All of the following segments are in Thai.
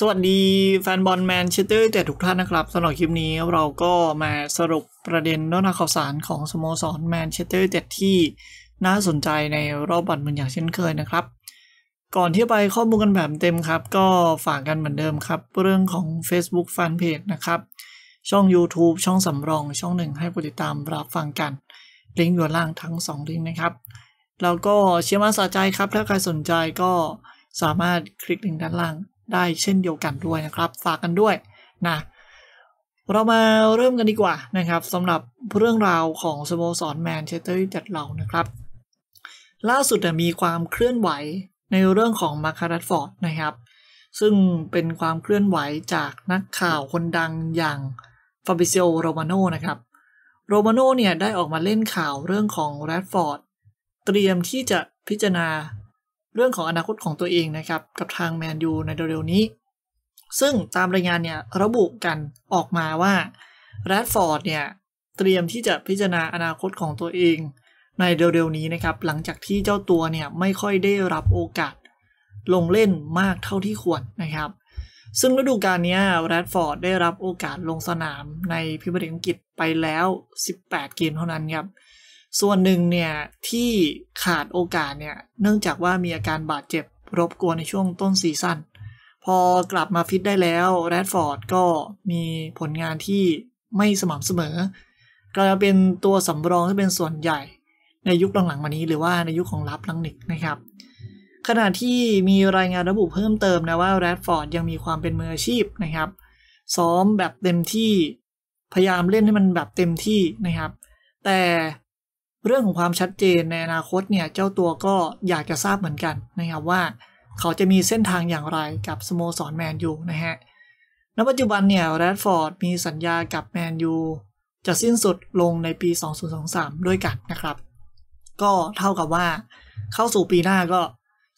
สวัสดีแฟนบอลแมนเชสเตอร์เตทุกท่านนะครับสำหรับคลิปนี้เราก็มาสรุปประเด็นนรื่ข่าวสารของสโมสรแมนเชสเตอร์เดที่น่าสนใจในรอบบัตรมันอย่างเช่นเคยนะครับ ก่อนที่ไปข้อมูลกันแบบเต็มครับ ก็ฝากกันเหมือนเดิมครับ เรื่องของ Facebook Fanpage นะครับ ช่อง YouTube ช่องสำรองช่องหนึ่งให้ผู้ติดตามรับฟังกันลิงก์อยู่ล่างทั้ง2ลิงก์นะครับแล้วก็เชียร์มาสะใจครับถ้าใครสนใจก็สามารถคลิกลิงก์ด้านล่างได้เช่นเดียวกันด้วยนะครับ ฝากกันด้วยนะเรามาเริ่มกันดีกว่านะครับสำหรับเรื่องราวของสโมสรแมนเชสเตอร์ยูไนเต็ดเรานะครับ ล่าสุดมีความเคลื่อนไหวในเรื่องของมาคารัตฟอร์ดนะครับ ซึ่งเป็นความเคลื่อนไหวจากนักข่าวคนดังอย่างฟาบิเซโอโรมาโนนะครับโรมาโนเนี่ยได้ออกมาเล่นข่าวเรื่องของแรดฟอร์ดเตรียมที่จะพิจารณาเรื่องของอนาคตของตัวเองนะครับ กับทางแมนยูในเร็วๆนี้ ซึ่งตามรายงานเนี่ยระบุกันออกมาว่าแรดฟอร์ดเนี่ยเตรียมที่จะพิจารณาอนาคตของตัวเอง ในเร็วๆนี้นะครับ หลังจากที่เจ้าตัวเนี่ยไม่ค่อยได้รับโอกาส ลงเล่นมากเท่าที่ควรนะครับ ซึ่งฤดูกาลนี้แรดฟอร์ดได้รับโอกาสลงสนามในพิมพ์ลีกอังกฤษไปแล้ว 18 เกมเท่านั้นครับส่วนหนึ่งเนี่ย ที่ขาดโอกาสเนี่ย เนื่องจากว่ามีอาการบาดเจ็บรบกวนในช่วงต้นซีซั่นพอกลับมาฟิตได้แล้ว แรดฟอร์ดก็มีผลงานที่ไม่สม่ำเสมอ กลายเป็นตัวสำรองที่เป็นส่วนใหญ่ ในยุคหลังๆมานี้ หรือว่าในยุคของลับลังนิกนะครับ ขณะที่มีรายงานระบุเพิ่มเติมนะว่าแรดฟอร์ดยังมีความเป็นมืออาชีพนะครับซ้อมแบบเต็มที่พยายามเล่นให้มันแบบเต็มที่นะครับ แต่เรื่องของความชัดเจนในอนาคตเนี่ย เจ้าตัวก็อยากจะทราบเหมือนกันนะครับว่า เขาจะมีเส้นทางอย่างไรกับสโมสรแมนยูนะฮะณปัจจุบันเนี่ยแรดฟอร์ดมีสัญญากับแมนยูจะสิ้นสุดลงในปี 2023 ด้วยกันนะครับ ก็เท่ากับว่าเข้าสู่ปีหน้าก็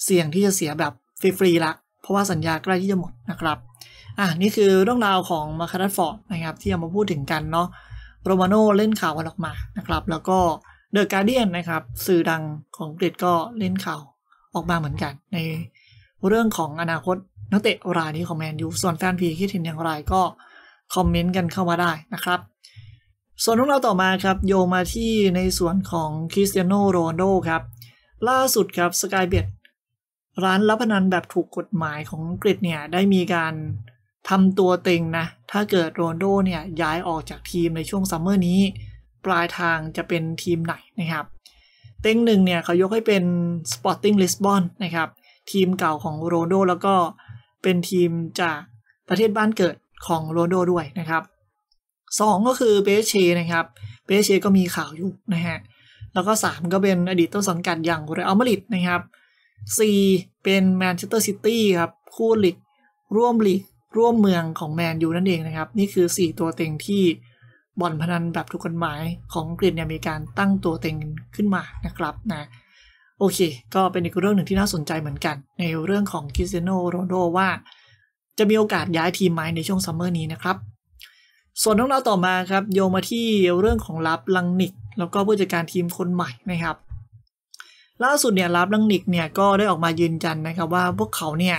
เสี่ยงที่จะเสียแบบฟรีๆละ เพราะว่าสัญญาใกล้ที่จะหมดนะครับ อ่ะนี่คือเรื่องราวของมาคาร์ดฟอร์ดนะครับ ที่เอามาพูดถึงกันเนาะ โรมาโน่เล่นข่าวกันออกมานะครับ แล้วก็ดอะการ์เดียนนะครับ สื่อดังของอังกฤษก็เล่นข่าวออกมาเหมือนกัน ในเรื่องของอนาคต นักเตะรายนี้ของแมนยูส่วนแฟนพีคิดเห็นอย่างไรก็คอมเมนต์กันเข้ามาได้นะครับ ส่วนเรื่องราวต่อมาครับ โยมาที่ในส่วนของคริสเตียโนโรนโดครับ ล่าสุดครับ สกายเบดร้านรับพนันแบบถูกกฎหมายของอังกฤษเนี่ย ได้มีการทำตัวเต็งนะถ้าเกิดโรนโดเนี่ยย้ายออกจากทีมในช่วงซัมเมอร์นี้ปลายทางจะเป็นทีมไหนนะครับ เต็งหนึ่งเนี่ยเขายกให้เป็น Sporting Lisbon นะครับ ทีมเก่าของโรนโดแล้วก็เป็นทีมจาก ประเทศบ้านเกิดของโรนโดด้วยนะครับ สองก็คือเบเชนะครับ เบเชก็มีข่าวอยู่นะฮะ แล้วก็สามก็เป็นอดีตต้นสังกัดอย่างเรอัลมาดริดนะครับ สี่เป็นแมนเชสเตอร์ซิตี้ครับ คู่ลีกร่วมลีกร่วมเมืองของแมนยูนั่นเองนะครับนี่คือ 4 ตัวเต็งที่บ่อนพนันแบบถูกกฎหมายของกรีกฤเนี่ยมีการตั้งตัวเต็งขึ้นมานะครับนะโอเค ก็เป็นอีกเรื่องหนึ่งที่น่าสนใจเหมือนกัน ในเรื่องของคิเซโนโรโดว่า จะมีโอกาสย้ายทีมไหมในช่วงซัมเมอร์นี้นะครับ ส่วนเรื่องราวต่อมาครับ โยมาที่เรื่องของลับลังนิก แล้วก็ผู้จัดการทีมคนใหม่นะครับ ล่าสุดเนี่ยลับลังนิกเนี่ยก็ได้ออกมายืนยันนะครับว่า พวกเขาเนี่ย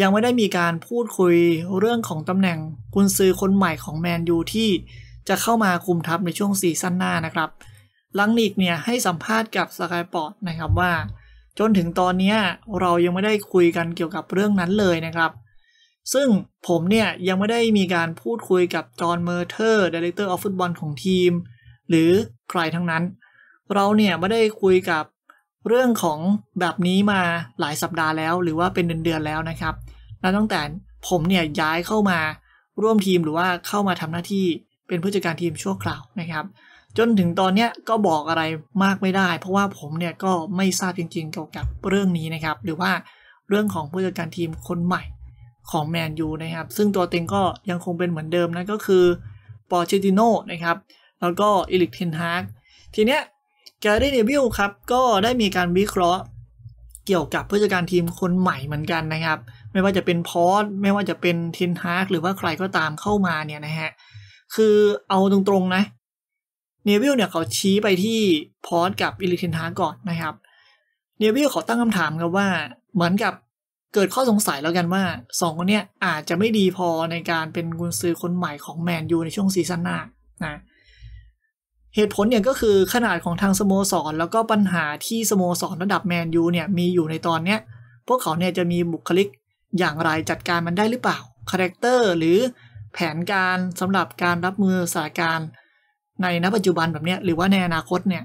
ยังไม่ได้มีการพูดคุยเรื่องของตำแหน่งกุนซือคนใหม่ของแมนยูที่จะเข้ามาคุมทัพในช่วงซีซั่นหน้านะครับ ลังนิกเนี่ยให้สัมภาษณ์กับสกายปอร์ตนะครับว่า จนถึงตอนนี้เรายังไม่ได้คุยกันเกี่ยวกับเรื่องนั้นเลยนะครับ ซึ่งผมเนี่ยยังไม่ได้มีการพูดคุยกับจอห์นเมอร์เทอร์ดีเลคเตอร์ออฟฟุตบอลของทีม หรือใครทั้งนั้น เราเนี่ยไม่ได้คุยกับเรื่องของแบบนี้มาหลายสัปดาห์แล้ว หรือว่าเป็นเดือนๆแล้วนะครับ แล้วตั้งแต่ผมเนี่ยย้ายเข้ามาร่วมทีมหรือว่าเข้ามาทำหน้าที่เป็นผู้จัดการทีมชั่วคราวนะครับ จนถึงตอนนี้ก็บอกอะไรมากไม่ได้ เพราะว่าผมเนี่ยก็ไม่ทราบจริงๆเกี่ยวกับเรื่องนี้นะครับ หรือว่าเรื่องของผู้จัดการทีมคนใหม่ของแมนยูนะครับ ซึ่งตัวเต็งก็ยังคงเป็นเหมือนเดิมนะ ก็คือปอเชติโน่นะครับแล้วก็อิลิกเทนฮาร์กทีเนี้ยแกรี่เนวิลครับ ก็ได้มีการวิเคราะห์เกี่ยวกับผู้จัดการทีมคนใหม่เหมือนกันนะครับ ไม่ว่าจะเป็นพอสไม่ว่าจะเป็นเทนฮาร์กหรือว่าใครก็ตามเข้ามาเนี่ยนะฮะคือเอาตรงๆนะเนวิลเนี่ยเขาชี้ไปที่พอสกับ อิลิเทนทาก่อนนะครับเนวิลเขาตั้งคำถามครับว่า เหมือนกับเกิดข้อสงสัยแล้วกันว่าสองคนเนี้ยอาจจะไม่ดีพอในการเป็นกุนซือคนใหม่ของแมนยูในช่วงซีซั่นหน้า นะ เหตุผลเนี่ยก็คือขนาดของทางสโมสรแล้วก็ปัญหาที่สโมสรระดับแมนยูเนี่ยมีอยู่ในตอนเนี้ยพวกเขาเนี่ยจะมีบุคลิกอย่างไรจัดการมันได้หรือเปล่าคาแรคเตอร์หรือแผนการสำหรับการรับมือสถานการณ์ในณปัจจุบันแบบเนี้ยหรือว่าในอนาคตเนี่ย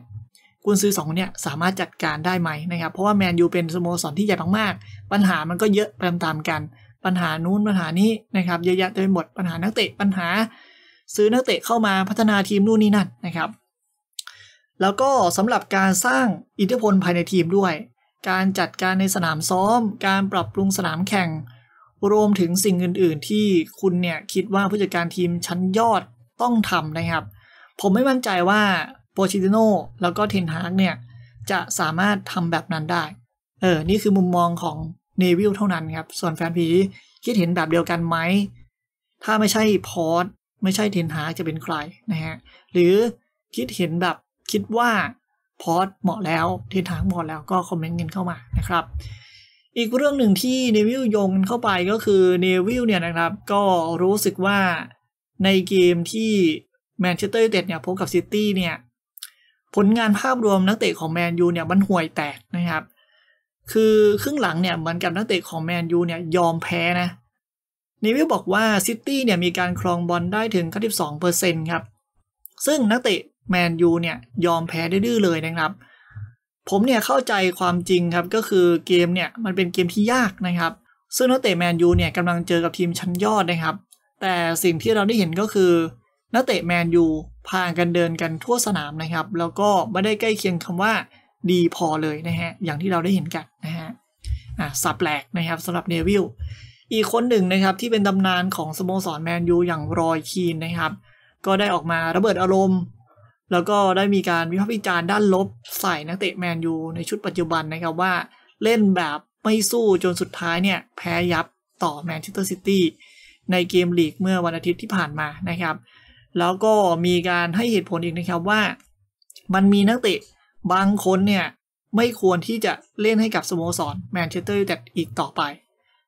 กุนซื้อสองเนี่ยสามารถจัดการได้ไหมนะครับ เพราะว่าแมนยูเป็นสโมสรที่ใหญ่มากๆปัญหามันก็เยอะไปตามๆกัน ปัญหานู้นปัญหานี้นะครับเยอะแยะเต็มไปหมดปัญหานักเตะปัญหา ซื้อนักเตะเข้ามาพัฒนาทีมนู่นนี่นั่นนะครับ แล้วก็สำหรับการสร้างอิทธิพลภายในทีมด้วยการจัดการในสนามซ้อม การปรับปรุงสนามแข่งรวมถึงสิ่งอื่น ๆ ที่คุณเนี่ยคิดว่าผู้จัดการทีมชั้นยอดต้องทำนะครับ ผมไม่มั่นใจว่าโปชิตโนแล้วก็เทนฮากเนี่ยจะสามารถทำแบบนั้นได้ เออ นี่คือมุมมองของเนวิลเท่านั้นครับ ส่วนแฟนผีคิดเห็นแบบเดียวกันไหมถ้าไม่ใช่พอร์ตไม่ใช่เทนฮากจะเป็นใครนะฮะหรือคิดเห็นแบบคิดว่าพอร์ตเหมาะแล้วเทนฮากเหมาะแล้วก็คอมเมนต์เงินเข้ามานะครับอีกเรื่องหนึ่งที่เนวิลยงเข้าไปก็คือเนวิลเนี่ยนะครับ ก็รู้สึกว่าในเกมที่แมนเชสเตอร์ยูไนเต็ดเนี่ยพบกับซิตี้เนี่ยผลงานภาพรวมนักเตะของแมนยูเนี่ยมันห่วยแตกนะครับ คือครึ่งหลังเนี่ยเหมือนกับนักเตะของแมนยูเนี่ยยอมแพ้นะเนวิลบอกว่าซิตี้เนี่ยมีการครองบอลได้ถึง92%ครับ ซึ่งนักเตะแมนยูเนี่ยยอมแพ้ดื้อเลยนะครับเผมเนี่ยเข้าใจความจริงครับก็คือเกมเนี่ยมันเป็นเกมที่ยากนะครับ ซึ่งนักเตะแมนยูเนี่ยกำลังเจอกับทีมชั้นยอดนะครับ แต่สิ่งที่เราได้เห็นก็คือนักเตะแมนยูพากันเดินกันทั่วสนามนะครับ แล้วก็ไม่ได้ใกล้เคียงคำว่าดีพอเลยนะฮะอย่างที่เราได้เห็นกันนะฮะอ่ะสับแหลกนะครับสำหรับเนวิลอีกคนหนึ่งนะครับที่เป็นตำนานของสโมสรแมนยูอย่างรอยคีนนะครับก็ได้ออกมาระเบิดอารมณ์แล้วก็ได้มีการวิพากษ์วิจารณ์ด้านลบใส่นักเตะแมนยูในชุดปัจจุบันนะครับว่าเล่นแบบไม่สู้จนสุดท้ายเนี่ย แพ้ยับต่อแมนเชสเตอร์ซิตี้ในเกมลีกเมื่อวันอาทิตย์ที่ผ่านมานะครับ แล้วก็มีการให้เหตุผลอีกนะครับว่ามันมีนักเตะบางคนเนี่ย ไม่ควรที่จะเล่นให้กับสโมสรแมนเชสเตอร์ยูไนเต็ดอีกต่อไป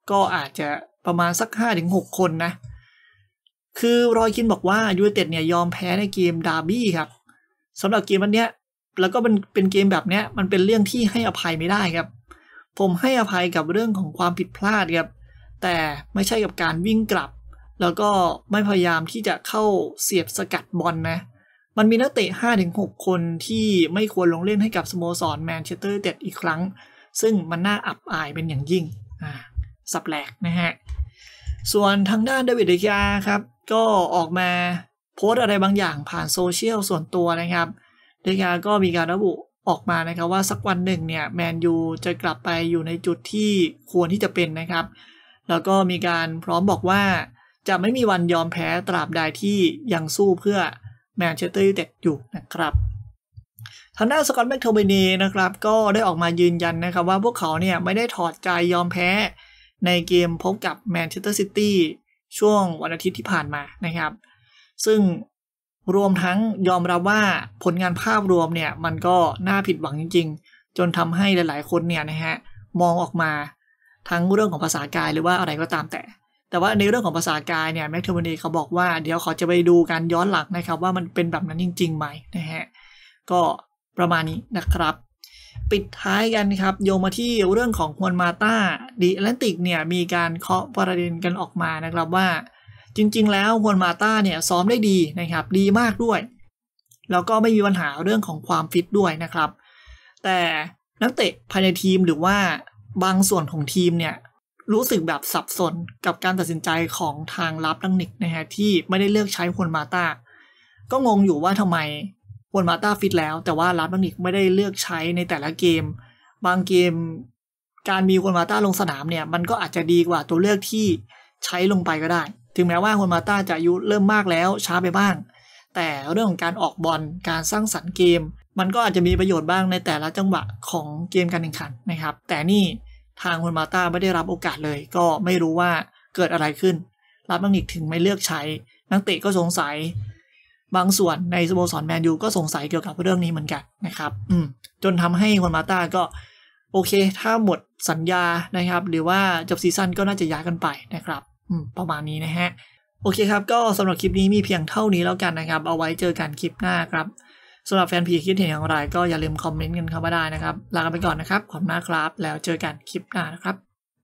ก็อาจจะประมาณสัก5-6คนนะคือรอยคินบอกว่ายูไนเต็ดเนี่ยยอมแพ้ในเกมดาร์บี้ครับสำหรับเกมวันเนี้ย แล้วก็เป็นเป็นเกมแบบเนี้ยมันเป็นเรื่องที่ให้อภัยไม่ได้ครับ ผมให้อภัยกับเรื่องของความผิดพลาดครับ แต่ไม่ใช่กับการวิ่งกลับ แล้วก็ไม่พยายามที่จะเข้าเสียบสกัดบอลนนะมันมีนักเตะ5-6 คนที่ไม่ควรลงเล่นให้กับสโมสรแมนเชสเตอร์เด็ดอีกครั้ง ซึ่งมันน่าอับอายเป็นอย่างยิ่ง สับแหลกนะฮะส่วนทางด้านเดวิดเดียครับก็ออกมาโพสอะไรบางอย่างผ่านโซเชียลส่วนตัวนะครับเดกาก็มีการระบุออกมานะครับว่าสักวันหนึ่งเนี่ยแมนยูจะกลับไปอยู่ในจุดที่ควรที่จะเป็นนะครับ แล้วก็มีการพร้อมบอกว่าจะไม่มีวันยอมแพ้ตราบใดที่ยังสู้เพื่อแมนเชสเตอร์ยูไนเต็ดอยู่นะครับ ทางด้านสกอตแมคโทเบนีนะครับก็ได้ออกมายืนยันนะครับ ว่าพวกเขาเนี่ยไม่ได้ถอดใจยอมแพ้ในเกมพบกับแมนเชสเตอร์ซิตี้ช่วงวันอาทิตย์ที่ผ่านมานะครับซึ่งรวมทั้งยอมรับว่าผลงานภาพรวมเนี่ยมันก็น่าผิดหวังจริง ๆ จนทำให้หลาย ๆคนเนี่ยนะฮะมองออกมาทั้งเรื่องของภาษากายหรือว่าอะไรก็ตามแต่แต่ว่าในเรื่องของภาษากายเนี่ยแม็กเทอร์มนีเขาบอกว่า เดี๋ยวเขาจะไปดูการย้อนหลักนะครับ ว่ามันเป็นแบบนั้นจริงๆไหมนะฮะก็ประมาณนี้นะครับ ปิดท้ายกันครับโยมาที่เรื่องของฮวนมาตาดิแอตแลนติกเนี่ยมีการเคาะประเด็นกันออกมานะครับว่าจริงๆ แล้วฮวนมาต้าเนี่ยซ้อมได้ดีนะครับ ดีมากด้วย แล้วก็ไม่มีปัญหาเรื่องของความฟิตด้วยนะครับแต่นักเตะภายในทีมหรือว่าบางส่วนของทีมเนี่ยรู้สึกแบบสับสนกับการตัดสินใจของทางรับตังนิกนะฮะที่ไม่ได้เลือกใช้ฮวนมาตาก็งงอยู่ว่าทำไมฮวนมาตาฟิตแล้ว แต่ว่ารับตังนิกไม่ได้เลือกใช้ในแต่ละเกม บางเกมการมีฮวนมาตาลงสนามเนี่ย มันก็อาจจะดีกว่าตัวเลือกที่ใช้ลงไปก็ได้ถึงแม้ว่าุนมาต้าจะอายุเริ่มมากแล้วช้าไปบ้างแต่เรื่องของการออกบอลการสร้างสรรค์เกม มันก็อาจจะมีประโยชน์บ้างในแต่ละจังหวะของเกมการแข่งขันนะครับ แต่นี่ทางุนมาต้าไม่ได้รับโอกาสเลย ก็ไม่รู้ว่าเกิดอะไรขึ้น รับบังนิกถึงไม่เลือกใช้ นักเตะก็สงสัย บางส่วนในสโมสรแมนยูก็สงสัยเกี่ยวกับเรื่องนี้เหมือนกันนะครับ อืมจนทำใหุ้นมาต้าก็โอเคถ้าหมดสัญญานะครับ หรือว่าจบซีซั่นก็น่าจะย้ายกันไปนะครับประมาณนี้นะฮะ โอเคครับ ก็สำหรับคลิปนี้มีเพียงเท่านี้แล้วกันนะครับ เอาไว้เจอกันคลิปหน้าครับสำหรับแฟนพีคิดเห็นอย่างไรก็อย่าลืมคอมเมนต์กันเข้ามาได้นะครับ ลาไปก่อนนะครับขอบคุณมากครับ แล้วเจอกันคลิปหน้านะครับ